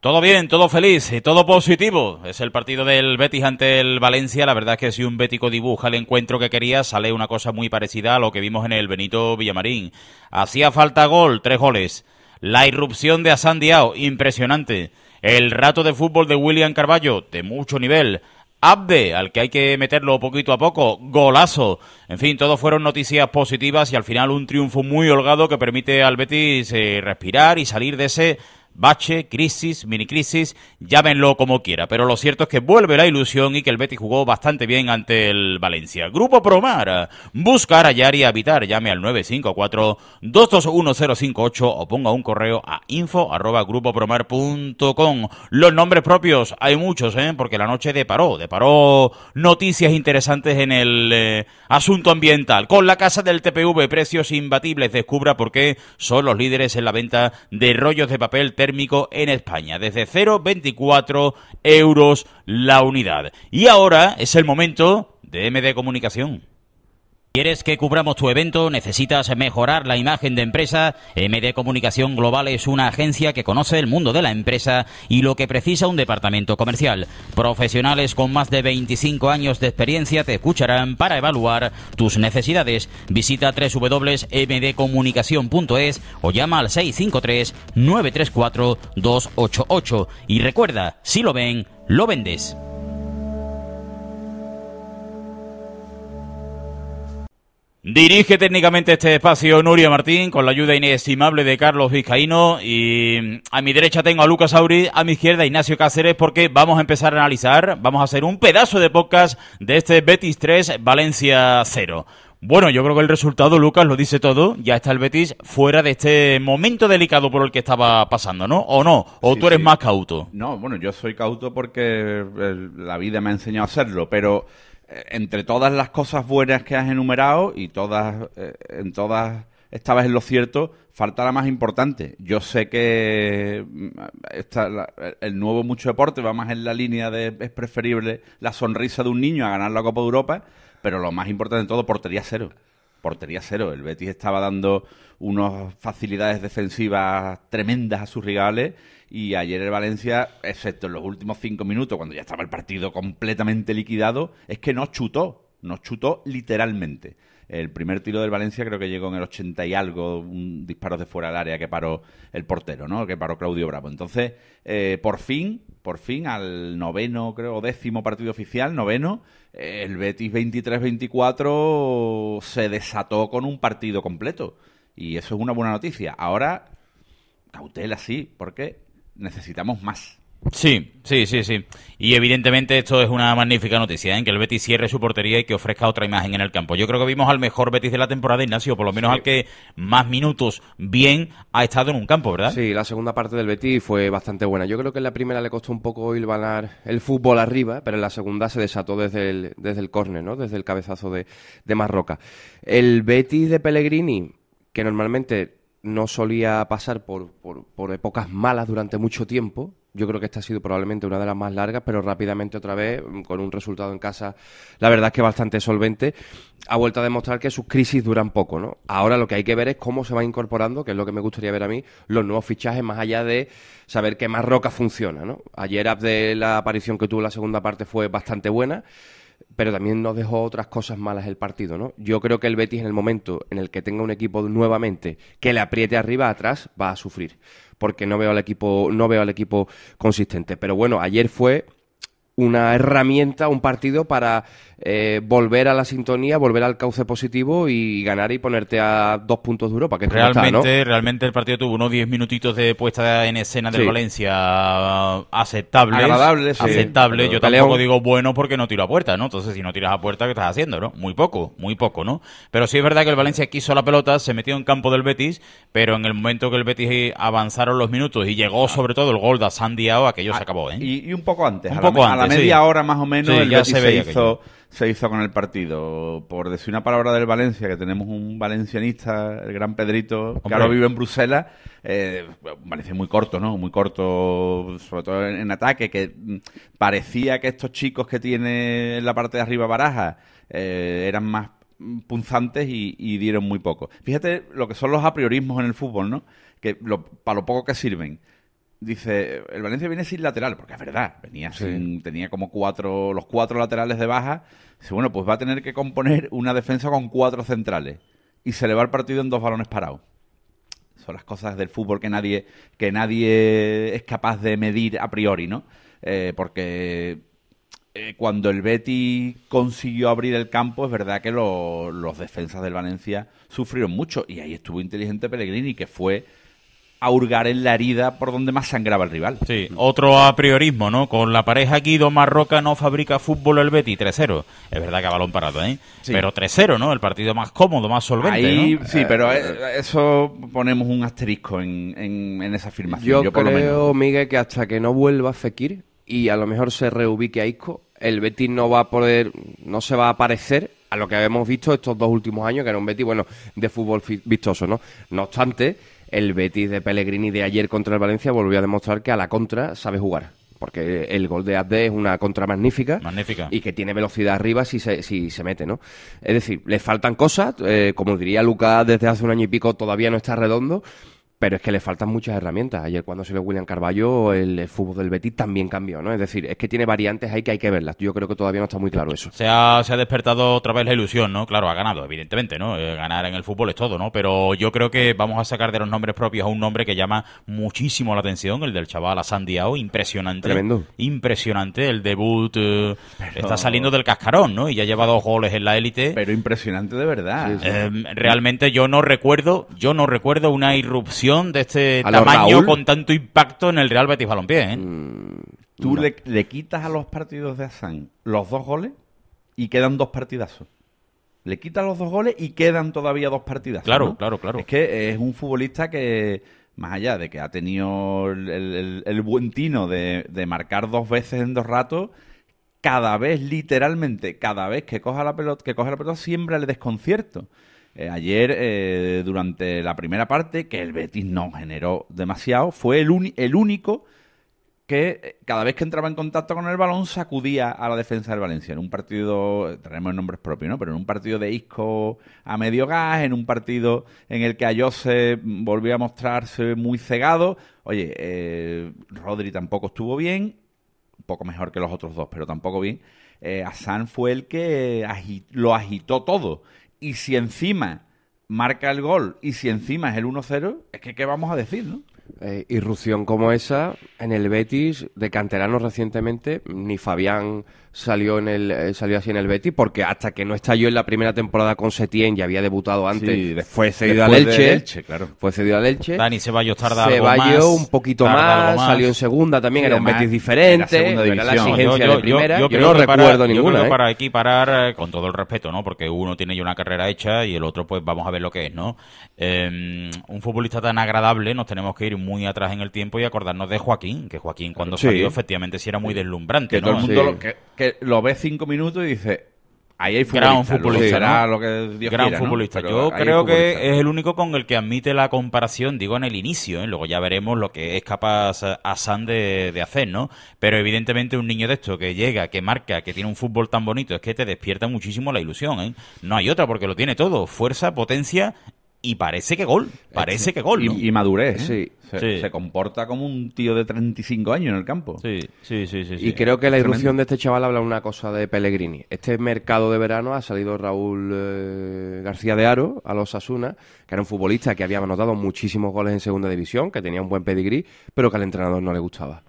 Todo bien, todo feliz y todo positivo. Es el partido del Betis ante el Valencia. La verdad es que si un bético dibuja el encuentro que quería, sale una cosa muy parecida a lo que vimos en el Benito Villamarín. Hacía falta gol, tres goles. La irrupción de Asandiao, Diao, impresionante. El rato de fútbol de William Carballo, de mucho nivel. Abde, al que hay que meterlo poquito a poco, golazo. En fin, todo fueron noticias positivas y al final un triunfo muy holgado que permite al Betis eh, respirar y salir de ese bache, crisis, mini crisis, llámenlo como quiera. Pero lo cierto es que vuelve la ilusión y que el Betis jugó bastante bien ante el Valencia. Grupo Promar, buscar, hallar y habitar. Llame al 954-221058 o ponga un correo a info arroba Los nombres propios hay muchos, ¿eh? porque la noche deparó, deparó noticias interesantes en el eh, asunto ambiental. Con la casa del TPV, precios imbatibles, descubra por qué son los líderes en la venta de rollos de papel en España, desde 0,24 euros la unidad. Y ahora es el momento de MD Comunicación. ¿Quieres que cubramos tu evento? ¿Necesitas mejorar la imagen de empresa? MD Comunicación Global es una agencia que conoce el mundo de la empresa y lo que precisa un departamento comercial. Profesionales con más de 25 años de experiencia te escucharán para evaluar tus necesidades. Visita www.mdcomunicación.es o llama al 653-934-288. Y recuerda, si lo ven, lo vendes. Dirige técnicamente este espacio Nuria Martín con la ayuda inestimable de Carlos Vizcaíno y a mi derecha tengo a Lucas Auri, a mi izquierda Ignacio Cáceres porque vamos a empezar a analizar, vamos a hacer un pedazo de podcast de este Betis 3 Valencia 0. Bueno, yo creo que el resultado, Lucas, lo dice todo. Ya está el Betis fuera de este momento delicado por el que estaba pasando, ¿no? ¿O no? ¿O tú eres más cauto? No, bueno, yo soy cauto porque la vida me ha enseñado a hacerlo, pero eh, entre todas las cosas buenas que has enumerado y todas, eh, en todas estabas en lo cierto, falta la más importante. Yo sé que mm, el nuevo mucho deporte va más en la línea de es preferible la sonrisa de un niño a ganar la Copa de Europa, pero lo más importante de todo, portería cero. Portería cero. El Betis estaba dando unas facilidades defensivas tremendas a sus rivales y ayer el Valencia, excepto en los últimos cinco minutos, cuando ya estaba el partido completamente liquidado, es que nos chutó, nos chutó literalmente. El primer tiro del Valencia creo que llegó en el 80 y algo, un disparo de fuera del área que paró el portero, ¿no? Que paró Claudio Bravo. Entonces, eh, por fin, por fin, al noveno, creo, décimo partido oficial, noveno, eh, el Betis 23-24 se desató con un partido completo. Y eso es una buena noticia. Ahora, cautela, sí, porque necesitamos más. Sí, sí, sí, sí. Y evidentemente esto es una magnífica noticia, en ¿eh? que el Betis cierre su portería y que ofrezca otra imagen en el campo. Yo creo que vimos al mejor Betis de la temporada, Ignacio, por lo menos al que más minutos bien ha estado en un campo, ¿verdad? Sí, la segunda parte del Betis fue bastante buena. Yo creo que en la primera le costó un poco hilvanar el fútbol arriba, pero en la segunda se desató desde el, desde el córner, ¿no? Desde el cabezazo de, de Marroca. El Betis de Pellegrini, que normalmente no solía pasar por, por, por, épocas malas durante mucho tiempo. Yo creo que esta ha sido probablemente una de las más largas, pero rápidamente otra vez, mm, con un resultado en casa, la verdad es que bastante solvente, ha vuelto a demostrar que sus crisis duran poco, ¿no? Ahora lo que hay que ver es cómo se va incorporando, que es lo que me gustaría ver a mí, los nuevos fichajes, más allá de saber más roca funciona, ¿no? Ayer, de la aparición que tuvo la segunda parte fue bastante buena pero también nos dejó otras cosas malas el partido, ¿no? Yo creo que el Betis en el momento en el que tenga un equipo nuevamente que le apriete arriba atrás va a sufrir, porque no veo al equipo no veo al equipo consistente, pero bueno, ayer fue una herramienta, un partido para eh, volver a la sintonía, volver al cauce positivo y ganar y ponerte a dos puntos de Europa. Que realmente, realmente el partido tuvo unos 10 minutitos de puesta en escena del Valencia ah, aceptable agradable aceptable Yo tampoco digo bueno porque no tiro a puerta, ¿no? Entonces, si no tiras a puerta, ¿qué estás haciendo, no? Muy poco, muy poco, ¿no? Pero sí es verdad que el Valencia quiso la pelota, se metió en campo del Betis, pero en el momento que el Betis eh, avanzaron los minutos y llegó ah. sobre todo el gol de Sandiao, aquello se ah, acabó, ¿eh? Y, un poco antes. Un poco media hora más o menos ya se, hizo, se, hizo, con el partido. Por decir una palabra del Valencia, que tenemos un valencianista, el gran Pedrito, que ahora vive en Bruselas, eh, muy corto, ¿no? Muy corto, sobre todo en, ataque, que mm, parecía que estos chicos que tiene en la parte de arriba Baraja eh, eran más punzantes y, dieron muy poco. Fíjate lo que son los apriorismos en el fútbol, ¿no? Que para lo poco que sirven dice, el Valencia viene sin lateral, porque es verdad, venía sin, tenía como cuatro, los cuatro laterales de baja. Dice, bueno, pues va a tener que componer una defensa con cuatro centrales. Y se le va el partido en dos balones parados. Son las cosas del fútbol que nadie, que nadie es capaz de medir a priori, ¿no? Eh, porque eh, cuando el Betty consiguió abrir el campo, es verdad que los defensas del Valencia sufrieron mucho. Y ahí estuvo inteligente Pellegrini, que fue a hurgar en la herida por donde más sangraba el rival. Sí, otro a priorismo, ¿no? Con la pareja Guido Marroca no fabrica fútbol el Betty 3-0. Es verdad que balón parado, ¿eh? Pero 3-0, ¿no? El partido más cómodo, más solvente. Sí, pero eh, eso ponemos un asterisco en, esa afirmación. Yo, creo, Miguel, que hasta que no vuelva Fekir y a lo mejor se reubique a Isco, el Betis no va a poder, no se va a aparecer a lo que habíamos visto estos dos últimos años, que era un Betis, bueno, de fútbol vistoso, ¿no? No obstante el Betis de Pellegrini de ayer contra el Valencia volvió a demostrar que a la contra sabe jugar porque el gol de Abde es una contra magnífica, y que tiene velocidad arriba si se, si se mete, ¿no? Es decir, le faltan cosas, eh, como diría Lucas desde hace un año y pico todavía no está redondo, pero es que le faltan muchas herramientas. Ayer cuando se ve William Carballo, el, fútbol del Betis también cambió, ¿no? Es decir, es que tiene variantes ahí que hay que verlas. Yo creo que todavía no está muy claro eso. Se ha, se ha despertado otra vez la ilusión, ¿no? Claro, ha ganado, evidentemente, ¿no? Eh, ganar en el fútbol es todo, ¿no? Pero yo creo que vamos a sacar de los nombres propios a un nombre que llama muchísimo la atención, el del chaval Asandiao, impresionante. Tremendo. Impresionante, el debut eh, está saliendo del cascarón, ¿no? Y ya lleva dos goles en la élite. Pero impresionante de verdad. Em, realmente yo no recuerdo, yo no recuerdo una irrupción de este tamaño con tanto impacto en el Real Betis Balompié. ¿eh? Mm, Tú le, quitas a los partidos de Asán los dos goles y quedan dos partidazos. Le quitas los dos goles y quedan todavía dos partidazos. Claro, claro, claro. Es que es un futbolista que, más allá de que ha tenido el, buen tino de, marcar dos veces en dos ratos cada vez, literalmente, cada vez que coja la pelota, que coge la pelota, siempre le desconcierto. Eh, ayer, eh, durante la primera parte, que el Betis no generó demasiado, fue el, el único que eh, cada vez que entraba en contacto con el balón sacudía a la defensa del Valencia. En un partido, tenemos nombres propios, ¿no? Pero en un partido de Isco a medio gas, en un partido en el que Ayose volvió a mostrarse muy cegado. Oye, Rodri tampoco estuvo bien, un poco mejor que los otros dos, pero tampoco bien. Eh, Hassan fue el que lo agitó todo y si encima marca el gol y si encima es el 1-0, es que qué vamos a decir, ¿no? Eh, irrupción como esa en el Betis de canteranos recientemente, ni Fabián salió en el eh, salió así en el Betis porque hasta que no estalló en la primera temporada con Setién y había debutado antes después, fue cedido al Elche, claro. fue cedido al Elche Dani Ceballos tarda algo más, un poquito más, salió en segunda también era un Betis diferente era, la exigencia primera yo, no recuerdo para, ninguna para equiparar eh, con todo el respeto no porque uno tiene ya una carrera hecha y el otro pues vamos a ver lo que es no em, un futbolista tan agradable nos tenemos que ir muy atrás en el tiempo y acordarnos de Joaquín que Joaquín cuando salió efectivamente sí era muy deslumbrante que todo el mundo lo, que eh, lo ves cinco minutos y dice Ahí hay futbolista, lo que Yo creo que es el único con el que admite la comparación, digo en el inicio, ¿eh? luego ya veremos lo que es capaz Hassan de, de, hacer, ¿no? Pero evidentemente un niño de esto que llega, que marca, que tiene un fútbol tan bonito, es que te despierta muchísimo la ilusión, ¿eh? No hay otra porque lo tiene todo, fuerza, potencia y parece que gol. Eh, parece que gol. Y, madurez, Se, comporta como un tío de 35 años en el campo. Sí, sí, sí. y creo que la irrupción de este chaval habla una cosa de Pellegrini. Este mercado de verano ha salido Raúl eh, García de Aro a los Asuna, que era un futbolista que había anotado muchísimos goles en segunda división, que tenía un buen pedigrí, pero que al entrenador no le gustaba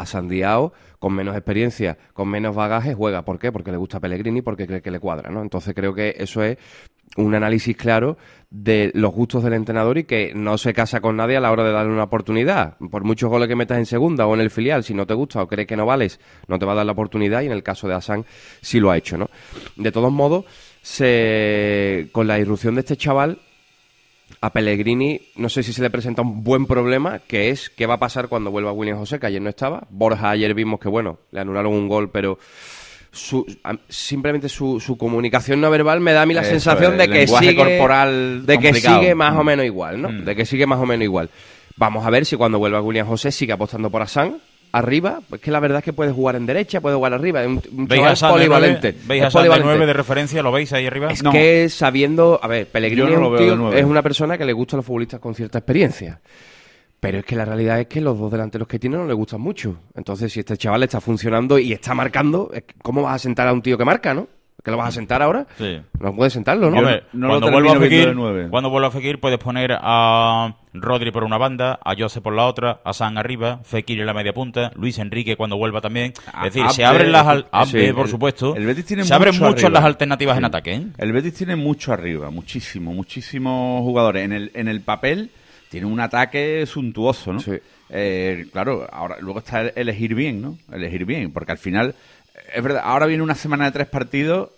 a Sandiao, con menos experiencia, con menos bagaje, juega. ¿Por qué? Porque le gusta Pellegrini, porque cree que le cuadra, ¿no? Entonces creo que eso es un análisis claro de los gustos del entrenador y que no se casa con nadie a la hora de darle una oportunidad. Por muchos goles que metas en segunda o en el filial, si no te gusta o cree que no vales, no te va a dar la oportunidad y en el caso de Asan sí lo ha hecho, ¿no? De todos modos, se, con la irrupción de este chaval, a Pellegrini no sé si se le presenta un buen problema, que es qué va a pasar cuando vuelva William José, que ayer no estaba. Borja ayer vimos que, bueno, le anularon un gol, pero su, simplemente su, comunicación no verbal me da a mí la sensación de que sigue de que sigue más o mm. menos igual, ¿no? Mm. De que sigue más o menos igual. Vamos a ver si cuando vuelva William José sigue apostando por Asán, arriba, pues que la verdad es que puede jugar en derecha, puede jugar arriba, es un, chaval polivalente. ¿Veis a 9 de referencia? ¿Lo veis ahí arriba? Es que sabiendo, a ver, Pellegrini es, es una persona que le gusta a los futbolistas con cierta experiencia. Pero es que la realidad es que los dos delanteros que tiene no le gustan mucho. Entonces, si este chaval está funcionando y está marcando, ¿cómo vas a sentar a un tío que marca, no? ¿Que lo vas a sentar ahora? Sí. Lo puedes sentarlo, ¿no? cuando, vuelva a Fekir, cuando vuelva a Fekir puedes poner a Rodri por una banda, a Jose por la otra, a San arriba, Fekir en la media punta, Luis Enrique cuando vuelva también. Ah, es decir, ah, se abren eh, las... Al eh, ah, eh, por supuesto. El, Betis tiene se abren mucho, las alternativas en ataque. ¿eh? El Betis tiene mucho arriba, muchísimo, muchísimos jugadores. En el, en el papel tiene un ataque suntuoso, ¿no? Sí. claro, ahora luego está elegir bien, ¿no? Elegir bien, porque al final es verdad, ahora viene una semana de tres partidos,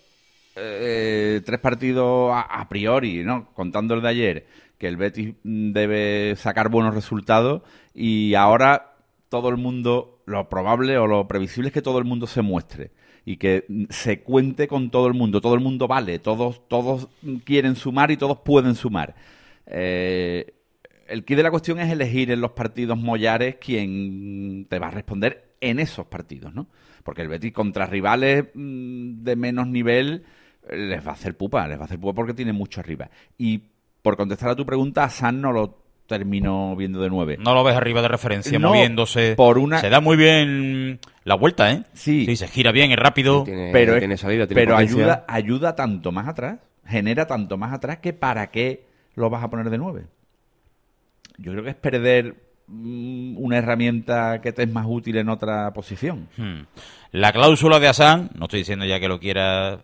eh, tres partidos a, priori, ¿no? Contando el de ayer, que el Betis debe sacar buenos resultados y ahora todo el mundo, lo probable o lo previsible es que todo el mundo se muestre y que se cuente con todo el mundo, todo el mundo vale, todos, todos quieren sumar y todos pueden sumar. Eh, el quid de la cuestión es elegir en los partidos Mollares quién te va a responder en esos partidos, ¿no? Porque el Betis contra rivales mm, de menos nivel les va a hacer pupa, les va a hacer pupa porque tiene mucho arriba. Y por contestar a tu pregunta, San no lo terminó viendo de nueve. No lo ves arriba de referencia, moviéndose. Por una... Se da muy bien la vuelta, ¿eh? Sí. sí se gira bien, es rápido. Tiene, pero tiene salida, pero ayuda, ayuda tanto más atrás, genera tanto más atrás que para qué lo vas a poner de nueve. Yo creo que es perder Mm, una herramienta que te es más útil en otra posición. Hmm. La cláusula de Asan, no estoy diciendo ya que lo quiera,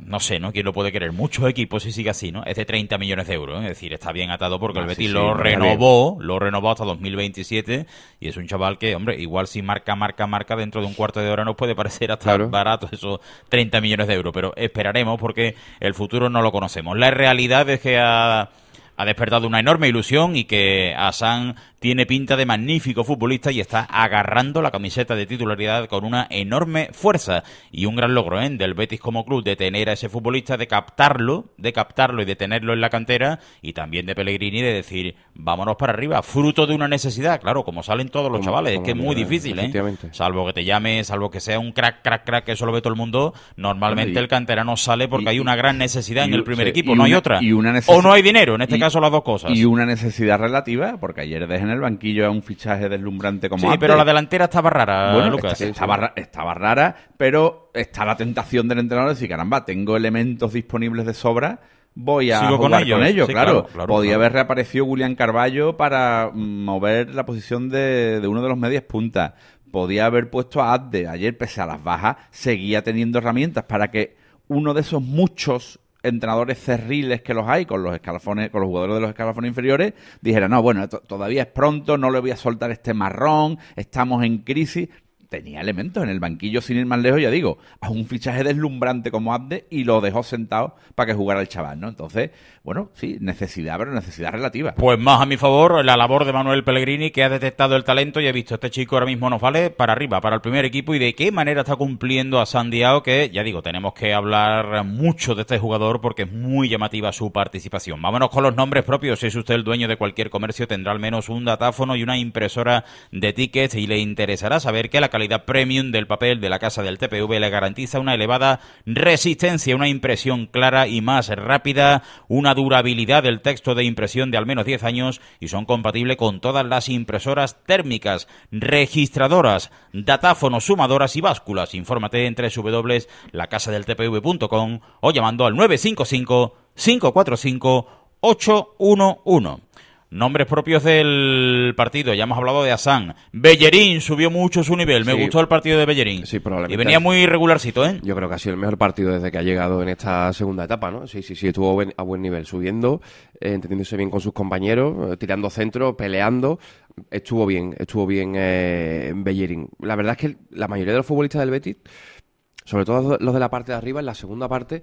no sé, ¿no? Quién lo puede querer, muchos equipos si sigue así, ¿no? Es de 30 millones de euros, ¿eh? es decir, está bien atado porque ah, el Betis lo renovó, lo renovó hasta 2027 y es un chaval que, hombre, igual si marca, marca, marca, dentro de un cuarto de hora nos puede parecer hasta barato esos 30 millones de euros, pero esperaremos porque el futuro no lo conocemos. La realidad es que ha despertado una enorme ilusión y que Asan tiene pinta de magnífico futbolista y está agarrando la camiseta de titularidad con una enorme fuerza y un gran logro ¿eh? del Betis como club de tener a ese futbolista, de captarlo, de captarlo y de tenerlo en la cantera y también de Pellegrini de decir vámonos para arriba, fruto de una necesidad, claro, como salen todos los chavales, es que es muy difícil, ¿eh? salvo que te llame, salvo que sea un crack, crack, crack, que eso lo ve todo el mundo, normalmente el cantera no sale porque hay una gran necesidad en el primer equipo, no hay otra, o no hay dinero, en este caso las dos cosas. Y una necesidad relativa, porque ayer de el banquillo es un fichaje deslumbrante como Sí, pero la delantera estaba rara, bueno, Lucas. estaba, rara, pero está la tentación del entrenador de decir, caramba, tengo elementos disponibles de sobra, voy a con ellos, claro. Podía haber reaparecido Julián Carballo para mm, mover la posición de, de uno de los medias puntas. Podía haber puesto a Adde. Ayer, pese a las bajas, seguía teniendo herramientas para que uno de esos muchos entrenadores cerriles que los hay con los escalafones, con los jugadores de los escalafones inferiores, dijera, no, bueno, todavía es pronto, no le voy a soltar este marrón, estamos en crisis tenía elementos en el banquillo sin ir más lejos, ya digo, a un fichaje deslumbrante como Abde y lo dejó sentado para que jugara el chaval, ¿no? Entonces, bueno, sí, necesidad, pero necesidad relativa. Pues más a mi favor la labor de Manuel Pellegrini que ha detectado el talento y ha visto este chico ahora mismo nos vale para arriba, para el primer equipo y de qué manera está cumpliendo a Sandiao que, ya digo, tenemos que hablar mucho de este jugador porque es muy llamativa su participación. Vámonos con los nombres propios, si es usted el dueño de cualquier comercio tendrá al menos un datáfono y una impresora de tickets y le interesará saber que la calidad premium del papel de la casa del TPV le garantiza una elevada resistencia, una impresión clara y más rápida, una durabilidad del texto de impresión de al menos 10 años y son compatibles con todas las impresoras térmicas, registradoras, datáfonos, sumadoras y básculas. Infórmate en www.lacasadeltpv.com o llamando al 955 545 811. Nombres propios del partido, ya hemos hablado de Hassan. Bellerín subió mucho su nivel, me gustó el partido de Bellerín. Sí, probablemente. Y venía muy regularcito, ¿eh? Yo creo que ha sido el mejor partido desde que ha llegado en esta segunda etapa, ¿no? Sí, sí, sí, estuvo a buen nivel, subiendo, eh, entendiéndose bien con sus compañeros, eh, tirando centro, peleando. Estuvo bien, estuvo bien eh, Bellerín. La verdad es que la mayoría de los futbolistas del Betis, sobre todo los de la parte de arriba, en la segunda parte,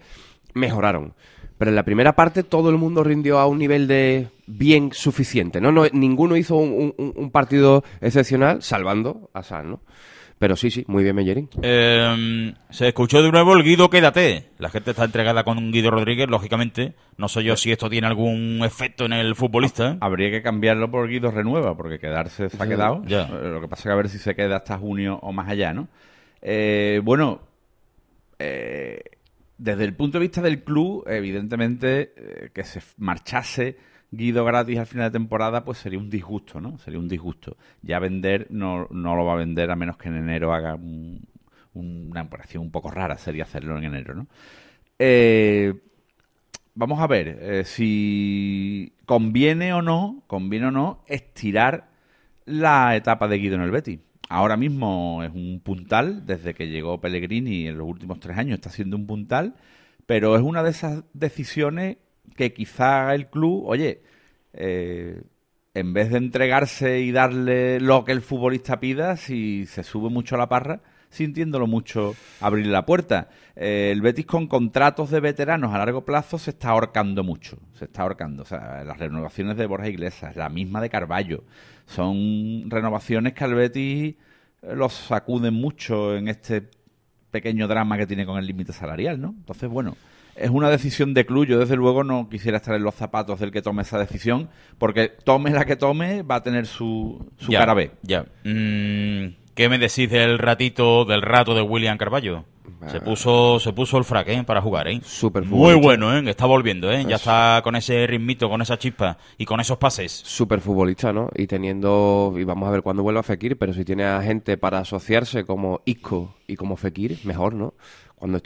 mejoraron pero en la primera parte todo el mundo rindió a un nivel de bien suficiente, ¿no? ninguno hizo un, partido excepcional, salvando a San, ¿no? Pero sí, sí, muy bien Mellerín. Em, se escuchó de nuevo el Guido Quédate. La gente está entregada con Guido Rodríguez, lógicamente. No sé yo si esto tiene algún efecto en el futbolista. ¿eh? Habría que cambiarlo por Guido Renueva, porque quedarse se ha quedado. Eh, lo que pasa es que a ver si se queda hasta junio o más allá, ¿no? Eh, bueno, desde el punto de vista del club, evidentemente, eh, que se marchase Guido gratis al final de temporada, pues sería un disgusto, ¿no? Sería un disgusto. Ya vender no, lo va a vender a menos que en enero haga una operación un poco rara, sería hacerlo en enero, ¿no? Eh, vamos a ver eh, si conviene o no, conviene o no estirar la etapa de Guido en el Betis ahora mismo es un puntal, desde que llegó Pellegrini en los últimos tres años está siendo un puntal, pero es una de esas decisiones que quizá el club, oye, eh, en vez de entregarse y darle lo que el futbolista pida, si se sube mucho a la parra, sintiéndolo mucho abrir la puerta. Eh, el Betis con contratos de veteranos a largo plazo se está ahorcando mucho, se está ahorcando. O sea, las renovaciones de Borja Iglesias, la misma de Carballo, son renovaciones que al Betis eh, los sacuden mucho en este pequeño drama que tiene con el límite salarial, ¿no? Entonces, bueno, es una decisión de cluyo desde luego, no quisiera estar en los zapatos del que tome esa decisión, porque tome la que tome, va a tener su, su cara B. Ya. Mm, ¿Qué me decís del ratito, del rato de William Carballo? Se puso, se puso el frac para jugar, ¿eh? Super Muy bueno, ¿eh? Está volviendo, ¿eh? Ya pues- está con ese ritmito, con esa chispa y con esos pases. Super futbolista, ¿no? Y teniendo, y vamos a ver cuándo a Fekir, pero si tiene a gente para asociarse como Isco y como Fekir, mejor, ¿no?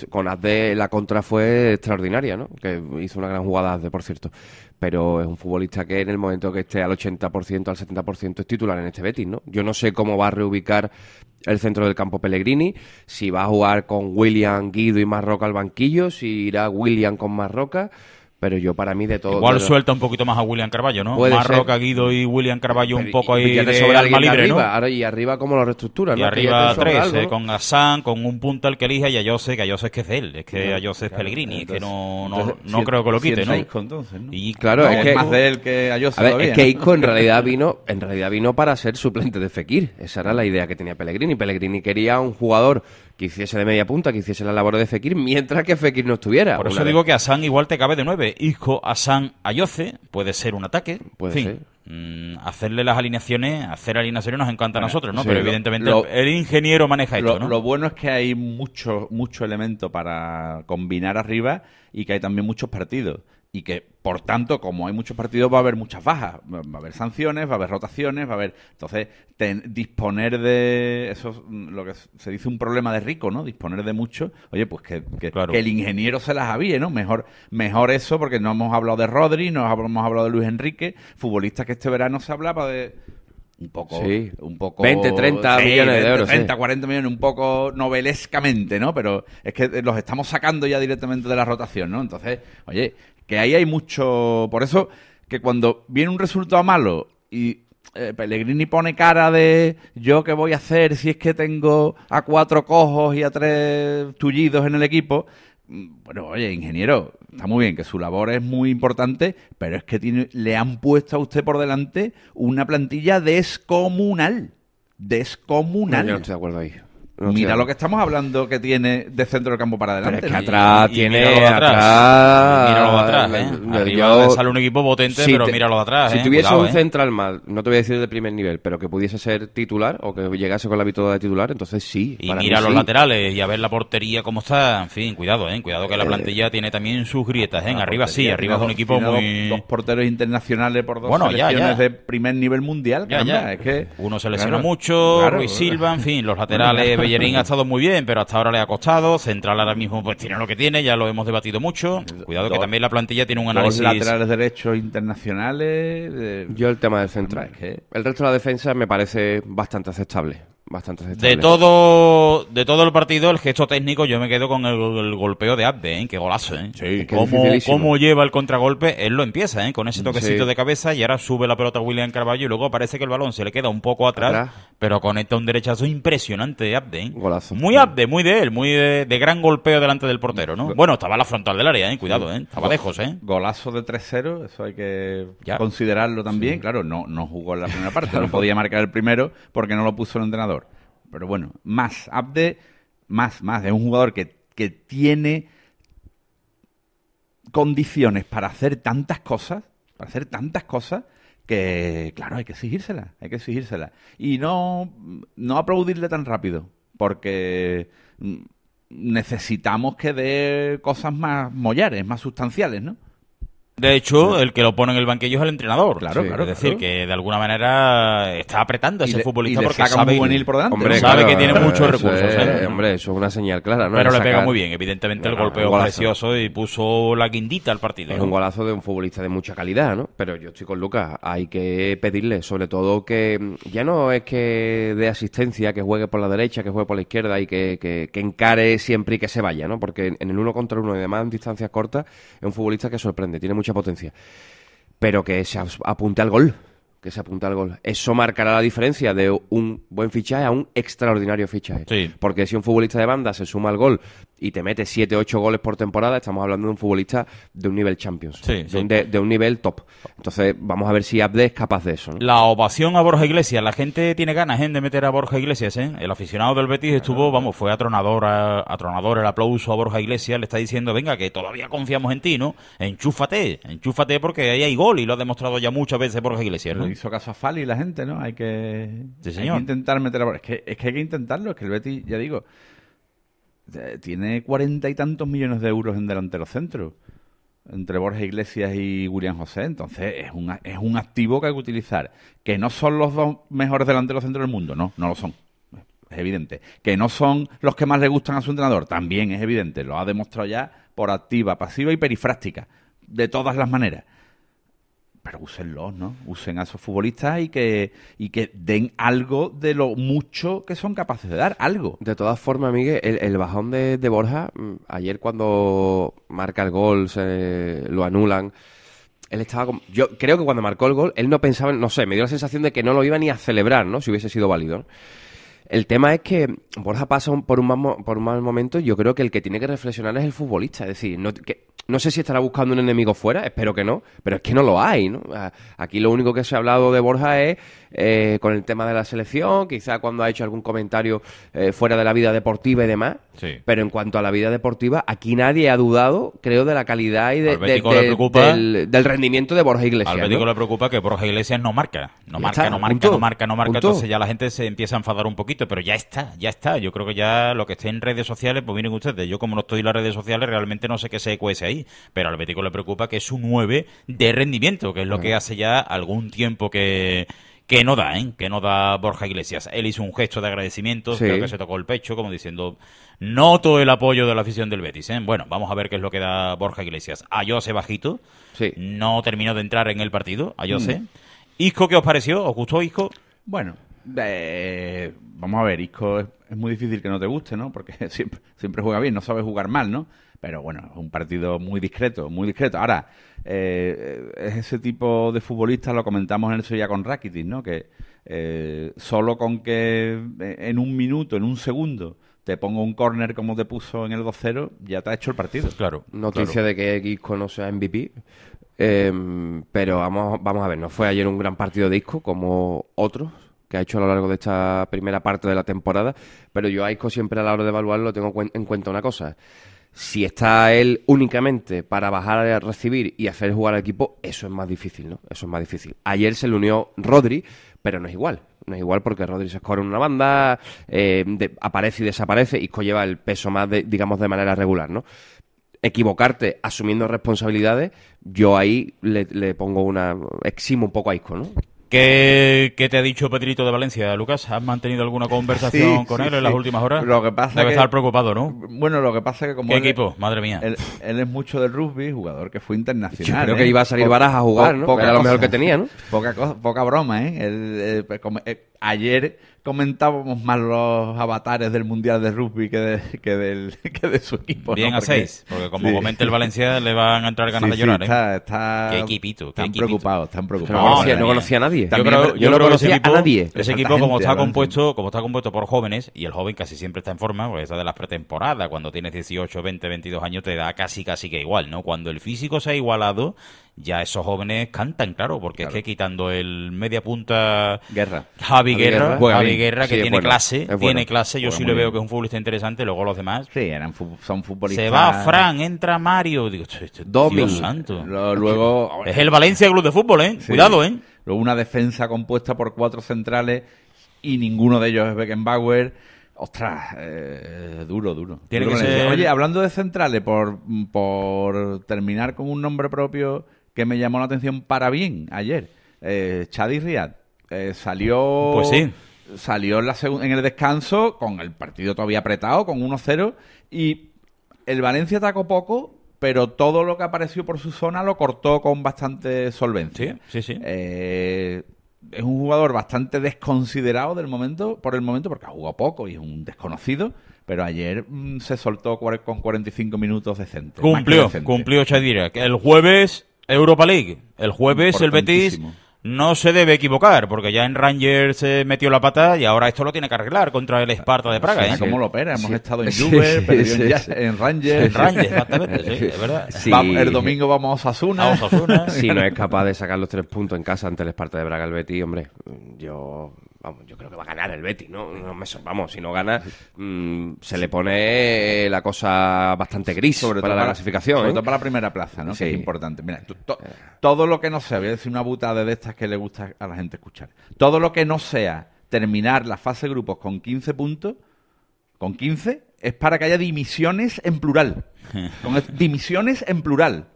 con Azde la contra fue extraordinaria, ¿no? Que hizo una gran jugada Azde, por cierto. Pero es un futbolista que en el momento que esté al 80%, al 70% es titular en este Betis, ¿no? Yo no sé cómo va a reubicar el centro del campo Pellegrini, si va a jugar con William, Guido y Marroca al banquillo, si irá William con Marroca. Pero yo para mí de todo... Igual suelta un poquito más a William Carballo, ¿no? más Guido y William Carballo un poco ahí de libre, ¿no? y arriba como lo reestructura, Y arriba tres, eh, con Hassan, con un punto al que elija y a Jose, que a Jose es que es él, es que a Jose es Pellegrini, que no, creo que lo quite, ¿no? entonces, Y claro, es, que... Más de él que a es que Isco en realidad, vino, en realidad vino para ser suplente de Fekir. Esa era la idea que tenía Pellegrini. Pellegrini quería un jugador que hiciese de media punta, que hiciese la labor de Fekir, mientras que Fekir no estuviera. Por eso digo que a San igual te cabe de nueve. Hijo a Ayoce, puede ser un ataque. Puede ser mm, hacerle las alineaciones, hacer alineaciones nos encanta a nosotros, ¿no? Pero evidentemente el ingeniero maneja esto, ¿no? Lo bueno es que hay mucho, mucho elemento para combinar arriba y que hay también muchos partidos y que, por tanto, como hay muchos partidos, va a haber muchas bajas. Va a haber sanciones, va a haber rotaciones, va a haber... Entonces, disponer de... Eso es lo que se dice un problema de rico, ¿no? Disponer de mucho. Oye, pues que, el ingeniero se las avíe, ¿no? Mejor, mejor eso, porque no hemos hablado de Rodri, no hemos hablado de Luis Enrique, futbolista que este verano se hablaba de un poco, sí. un poco 20, 30 millones de euros. 30, 40 millones, un poco novelescamente, ¿no? Pero es que los estamos sacando ya directamente de la rotación, ¿no? Entonces, oye, que ahí hay mucho. Por eso, que cuando viene un resultado malo y eh, Pellegrini pone cara de yo qué voy a hacer si es que tengo a cuatro cojos y a tres tullidos en el equipo. Mm, bueno, oye, ingeniero, está muy bien que su labor es muy importante, pero es que le han puesto a usted por delante una plantilla descomunal. Descomunal. no estoy de acuerdo ahí. Mira lo que estamos hablando que tiene de centro del campo para adelante. es que atrás tiene. míralo atrás. atrás. sale un equipo potente, pero míralo atrás. Si ¿eh? tuviese un ¿eh? central mal, no te voy a decir de primer nivel, pero que pudiese ser titular o que llegase con la victoria de titular, entonces sí. Y mira los laterales y a ver la portería cómo está. En fin, cuidado, ¿eh? Cuidado que la eh, plantilla tiene también sus grietas, ¿eh? Arriba sí, arriba es un equipo muy. Dos, porteros internacionales por dos bueno, selecciones ya, de primer nivel mundial. Ya, es que, Uno se lesiona mucho, claro, Ruiz Silva, en fin, los laterales. Bellerín ha estado muy bien, pero hasta ahora le ha costado. Central ahora mismo pues tiene lo que tiene, ya lo hemos debatido mucho. Cuidado que también la plantilla tiene un análisis. Los laterales derechos internacionales. Eh, Yo el tema del central. El resto de la defensa me parece bastante aceptable. De todo, de todo el partido, el gesto técnico, yo me quedo con el, golpeo de Abde, ¿eh? que golazo, ¿eh? cómo, lleva el contragolpe, él lo empieza, ¿eh? Con ese toquecito de cabeza y ahora sube la pelota a William Carvalho y luego parece que el balón se le queda un poco atrás, pero conecta un derechazo impresionante de Abde, ¿eh? Golazo. Muy Abde, muy de él, muy de, gran golpeo delante del portero, ¿no? bueno, estaba la frontal del área, Cuidado, Estaba lejos, Golazo de 3-0, eso hay que considerarlo también. Claro, no, no jugó en la primera parte, no podía marcar el primero porque no lo puso el entrenador pero bueno, más. Abde, más, más. Es un jugador que, tiene condiciones para hacer tantas cosas, para hacer tantas cosas, que claro, hay que exigírselas, hay que exigírselas. Y no, no aplaudirle tan rápido, porque necesitamos que dé cosas más mollares, más sustanciales, ¿no? De hecho, el que lo pone en el banquillo es el entrenador. Claro, claro. Es decir, que de alguna manera está apretando a ese futbolista porque sabe, un por hombre, sabe que tiene muchos recursos. ¿eh? Hombre, eso es una señal clara, Pero le, pega muy bien, evidentemente, el golpeo precioso y puso la guindita al partido. Es un golazo de un futbolista de mucha calidad, ¿no? Pero yo estoy con Lucas, hay que pedirle, sobre todo que ya no es que de asistencia, que juegue por la derecha, que juegue por la izquierda y que, que, encare siempre y que se vaya, ¿no? Porque en el uno contra uno y demás en distancias cortas es un futbolista que sorprende, tiene mucha mucha potencia. Pero que se apunte al gol, que se apunte al gol. Eso marcará la diferencia de un buen fichaje a un extraordinario fichaje. Porque si un futbolista de banda se suma al gol y te mete 7, 8 goles por temporada, estamos hablando de un futbolista de un nivel Champions, de, Un nivel top. Entonces, vamos a ver si Abde es capaz de eso. La ovación a Borja Iglesias, la gente tiene ganas gente ¿eh? de meter a Borja Iglesias. ¿eh? El aficionado del Betis estuvo, vamos, fue atronador, atronador el aplauso a Borja Iglesias, le está diciendo, venga, que todavía confiamos en ti, ¿no? Enchúfate, enchúfate porque ahí hay gol y lo ha demostrado ya muchas veces Borja Iglesias. hizo caso a Fali la gente, ¿no? Hay que, intentar meter a Borja. Es que, es que hay que intentarlo, es que el Betis, ya digo tiene cuarenta y tantos millones de euros en delantero centro entre Borja Iglesias y Julián José, entonces es un, es un activo que hay que utilizar. Que no son los dos mejores delanteros centros del mundo, no, no lo son. Es evidente. Que no son los que más le gustan a su entrenador, también es evidente. Lo ha demostrado ya por activa, pasiva y perifrástica, de todas las maneras pero usenlos, ¿no? Usen a esos futbolistas y que, que den algo de lo mucho que son capaces de dar, algo. De todas formas, Miguel, el, bajón de, Borja, mm, ayer cuando marca el gol, se lo anulan. Él estaba como, Yo creo que cuando marcó el gol, él no pensaba, no sé, me dio la sensación de que no lo iba ni a celebrar, ¿no? Si hubiese sido válido. El tema es que Borja pasa por, un mal, por un mal momento. Yo creo que el que tiene que reflexionar es el futbolista. Es decir, no, no sé si estará buscando un enemigo fuera, espero que no, pero es que no lo hay, ¿no? Aquí lo único que se ha hablado de Borja es eh, con el tema de la selección, quizá cuando ha hecho algún comentario eh, fuera de la vida deportiva y demás. Pero en cuanto a la vida deportiva, aquí nadie ha dudado, creo, de la calidad y del, del, rendimiento de Borja Iglesias. Al Bético le preocupa que Borja Iglesias no marca, no marca, no, marca no marca, Entonces ya la gente se empieza a enfadar un poquito, pero ya está, ya está. Yo creo que ya lo que esté en redes sociales, pues miren ustedes, yo como no estoy en las redes sociales, realmente no sé qué se cuece ahí. Pero al Bético le preocupa que es un 9 de rendimiento, que es lo que hace ya algún tiempo que que no da, ¿eh? que no da Borja Iglesias. Él hizo un gesto de agradecimiento, creo que se tocó el pecho, como diciendo, noto el apoyo de la afición del Betis. ¿eh? Bueno, vamos a ver qué es lo que da Borja Iglesias. A Ayose bajito, sí. no terminó de entrar en el partido, A Mm. Isco, ¿qué os pareció? ¿Os gustó Isco? Bueno, eh, vamos a ver, Isco es, muy difícil que no te guste, ¿no? Porque siempre, siempre juega bien, no sabe jugar mal, ¿no? Pero bueno, es un partido muy discreto, muy discreto. Ahora, es eh, eh, ese tipo de futbolista, lo comentamos en el ya con Rakitic, ¿no? Que eh, solo con que en un minuto, en un segundo, te pongo un corner como te puso en el 2-0, ya te ha hecho el partido. Claro. Noticia de que Isco no sea MVP. Em, pero vamos, vamos a ver, no fue ayer un gran partido de Isco como otros que ha hecho a lo largo de esta primera parte de la temporada, pero yo a Isco siempre a la hora de evaluarlo tengo en cuenta una cosa si está él únicamente para bajar a recibir y hacer jugar al equipo, eso es más difícil, ¿no? Eso es más difícil. Ayer se le unió Rodri, pero no es igual. No es igual porque Rodri se escoge en una banda, eh, aparece y desaparece, Isco lleva el peso más, de, digamos, de manera regular, ¿no? equivocarte asumiendo responsabilidades, yo ahí le, le, pongo una. eximo un poco a Isco, ¿no? ¿Qué, ¿Qué, te ha dicho Pedrito de Valencia, Lucas? ¿Has mantenido alguna conversación con él en las últimas horas? Lo que pasa Debe que, estar preocupado, ¿no? Bueno, lo que pasa es que como... ¿Qué equipo? Madre mía. Él, es mucho del rugby, jugador que fue internacional. creo ¿eh? que iba a salir Baraja a jugar, ¿no? era lo mejor que tenía, ¿no? Poca, broma, ¿eh? eh, pues eh ayer comentábamos más los avatares del Mundial de Rugby que de, que del, que de su equipo. Bien a seis, porque como sí. el Valencia le van a entrar ganas de llorar. ¿eh? está, está, qué equipito, qué están preocupados, están preocupados. No, conocía, no conocía, a nadie. yo, no conocía a nadie. Ese equipo como está compuesto, como está compuesto por jóvenes, y el joven casi siempre está en forma, porque esa de las pretemporadas, cuando tienes 18, 20, 22 años, te da casi casi que igual, ¿no? Cuando el físico se ha igualado, ya esos jóvenes cantan, claro, porque es que quitando el media punta Guerra. Javi, Guerra, Javi Guerra que tiene clase, tiene clase, yo sí le veo que es un futbolista interesante, luego los demás. Sí, eran son futbolistas. Se va Fran, entra Mario, digo, este, este Dios santo. Luego es el Valencia Club de Fútbol, ¿eh? Cuidado, ¿eh? Luego una defensa compuesta por cuatro centrales y ninguno de ellos es Beckenbauer. Ostras, eh, duro, duro. Oye, hablando de centrales, por, por terminar con un nombre propio, que me llamó la atención para bien ayer. Eh, Chadi eh, salió. Pues sí. Salió en, el descanso con el partido todavía apretado, con 1-0. Y el Valencia atacó poco, pero todo lo que apareció por su zona lo cortó con bastante solvencia. Sí, sí, eh, es un jugador bastante desconsiderado del momento, por el momento, porque ha jugado poco y es un desconocido. Pero ayer mm, se soltó con 45 minutos de centro. Cumplió, cumplió cumplió Chadira. El jueves Europa League. El jueves el Betis no se debe equivocar, porque ya en Rangers se metió la pata y ahora esto lo tiene que arreglar contra el Esparta de Praga. ¿eh? ¿Cómo lo opera? Hemos estado en Juve, en, Rangers. En Rangers, exactamente, sí, es verdad. el domingo vamos a Osasuna. Si no es capaz de sacar los tres puntos en casa ante el Esparta de Praga, el Betis, hombre, yo yo creo que va a ganar el Betis, ¿no? me, vamos, si no gana, mm, se le pone eh, la cosa bastante gris sobre para, todo la para clasificación. Sobre ¿eh? todo para la primera plaza, ¿no? Que es importante. Mira, eh. todo lo que no sea, voy a decir una butada de estas que le gusta a la gente escuchar. Todo lo que no sea terminar la fase de grupos con 15 puntos, con 15, es para que haya dimisiones en plural. Con, dimisiones en plural.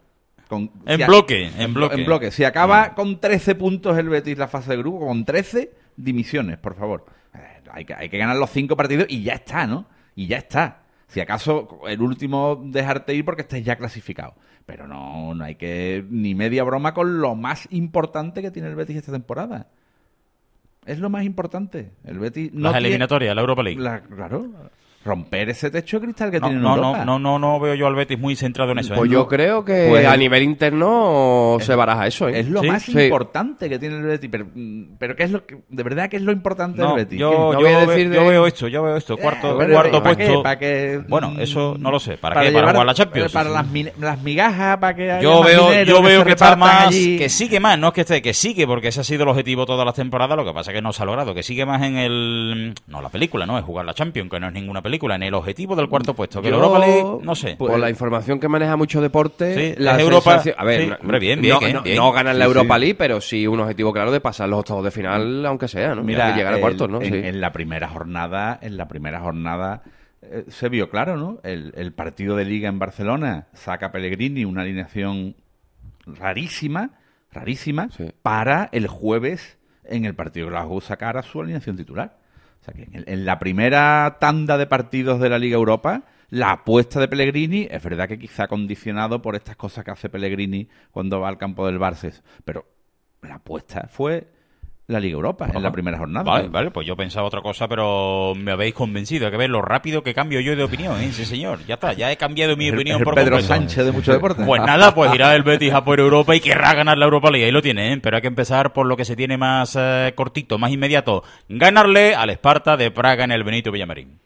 en, bloque, en bloque, Si acaba con 13 puntos el Betis la fase de grupo, con 13, dimisiones, por favor. Eh, hay que, ganar los cinco partidos y ya está, ¿no? Y ya está. Si acaso el último dejarte ir porque estés ya clasificado. Pero no, no hay que ni media broma con lo más importante que tiene el Betis esta temporada. Es lo más importante. El Betis no Las eliminatorias, la Europa League. La... claro romper ese techo de cristal que tiene no, Europa. No, no, no, no veo yo al Betis muy centrado en eso. ¿eh? Pues yo creo que pues a nivel interno se baraja eso. ¿eh? Es lo más importante que tiene el Betis. Pero, pero ¿qué es lo que, de verdad qué es lo importante del Betis? Yo, voy a decir yo, veo esto, yo veo esto. Eh, cuarto, cuarto puesto. para que, bueno, eso no lo sé. ¿Para, para qué? para jugar la Champions. Para, las, migajas, para que haya yo veo, yo veo que, está más, que sigue más, no es que esté, que sigue, porque ese ha sido el objetivo todas las temporadas. Lo que pasa es que no se ha logrado, que sigue más en el, no la película, no es jugar la Champions, que no es ninguna película en el objetivo del cuarto puesto. Que Europa League, no sé. Por la información que maneja mucho deporte, la Europa. A ver, bien, bien, no, ganan la Europa League, pero sí un objetivo claro de pasar los octavos de final, aunque sea, ¿no? Mira, llegar al cuarto ¿no? En, la primera jornada, en la primera jornada. Eh, se vio claro, ¿no? El, partido de Liga en Barcelona saca Pellegrini una alineación rarísima, rarísima, para el jueves en el partido de la sacar a su alineación titular en, la primera tanda de partidos de la Liga Europa, la apuesta de Pellegrini es verdad que quizá condicionado por estas cosas que hace Pellegrini cuando va al campo del Barça, pero la apuesta fue la Liga Europa en la primera jornada. Vale, vale, pues yo pensaba otra cosa, pero me habéis convencido. Hay que ver lo rápido que cambio yo de opinión, ¿eh? sí señor. Ya está, ya he cambiado mi opinión el por Pedro Sánchez de mucho deporte. Pues nada, pues irá el Betis a por Europa y querrá ganar la Europa League. Ahí lo tiene pero hay que empezar por lo que se tiene más eh, cortito, más inmediato. Ganarle al Esparta de Praga en el Benito Villamarín.